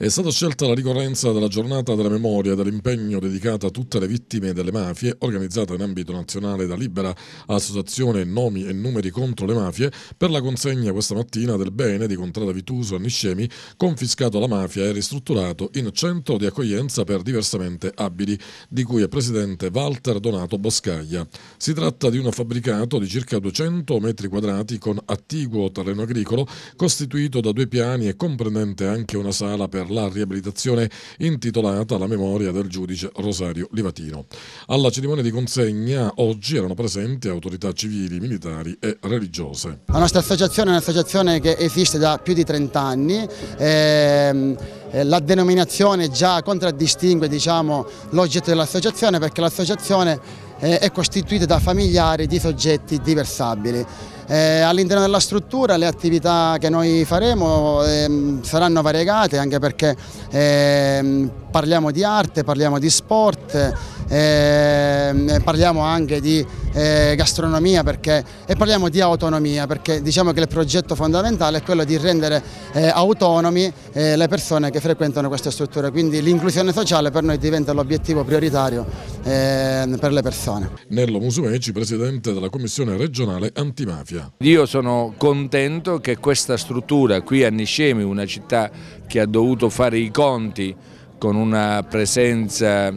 È stata scelta la ricorrenza della giornata della memoria e dell'impegno dedicata a tutte le vittime delle mafie, organizzata in ambito nazionale da Libera Associazione Nomi e Numeri contro le Mafie, per la consegna questa mattina del bene di Contrada Vituso a Niscemi, confiscato alla mafia e ristrutturato in centro di accoglienza per diversamente abili, di cui è presidente Walter Donato Boscaglia. Si tratta di un fabbricato di circa 200 metri quadrati con attiguo terreno agricolo, costituito da due piani e comprendente anche una sala per la riabilitazione intitolata alla memoria del giudice Rosario Livatino. Alla cerimonia di consegna oggi erano presenti autorità civili, militari e religiose. La nostra associazione è un'associazione che esiste da più di 30 anni. Ehm eh, la denominazione già contraddistingue diciamo, l'oggetto dell'associazione perché l'associazione eh, è costituita da familiari di soggetti diversabili. Eh, All'interno della struttura le attività che noi faremo eh, saranno variegate anche perché ehm, parliamo di arte, parliamo di sport, ehm, parliamo anche di eh, gastronomia perché, e parliamo di autonomia perché diciamo che il progetto fondamentale è quello di rendere eh, autonomi eh, le persone che frequentano queste strutture, quindi l'inclusione sociale per noi diventa l'obiettivo prioritario Ehm, per le persone. Nello Musumeci, presidente della Commissione regionale antimafia. Io sono contento che questa struttura qui a Niscemi, una città che ha dovuto fare i conti con una presenza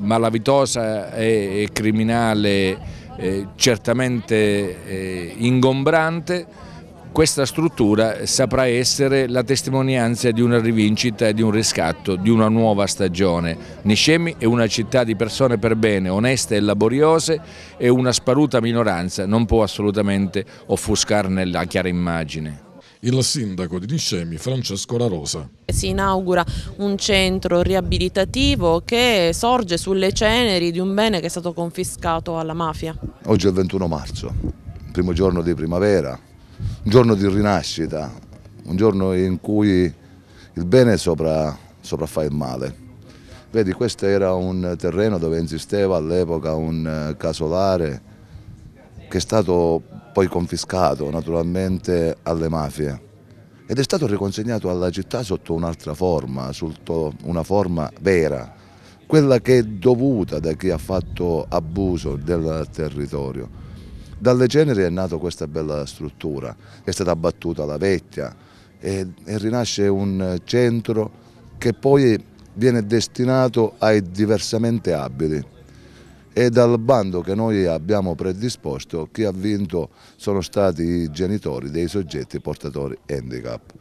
malavitosa e criminale eh, certamente eh, ingombrante, questa struttura saprà essere la testimonianza di una rivincita e di un riscatto, di una nuova stagione. Niscemi è una città di persone per bene, oneste e laboriose e una sparuta minoranza non può assolutamente offuscarne la chiara immagine il sindaco di Niscemi Francesco La Rosa. Si inaugura un centro riabilitativo che sorge sulle ceneri di un bene che è stato confiscato alla mafia. Oggi è il 21 marzo, primo giorno di primavera, un giorno di rinascita, un giorno in cui il bene sopra, sopraffà il male. Vedi, questo era un terreno dove esisteva all'epoca un eh, casolare che è stato poi confiscato naturalmente alle mafie ed è stato riconsegnato alla città sotto un'altra forma, sotto una forma vera, quella che è dovuta da chi ha fatto abuso del territorio. Dalle ceneri è nata questa bella struttura, è stata abbattuta la vecchia e, e rinasce un centro che poi viene destinato ai diversamente abili e dal bando che noi abbiamo predisposto chi ha vinto sono stati i genitori dei soggetti portatori handicap.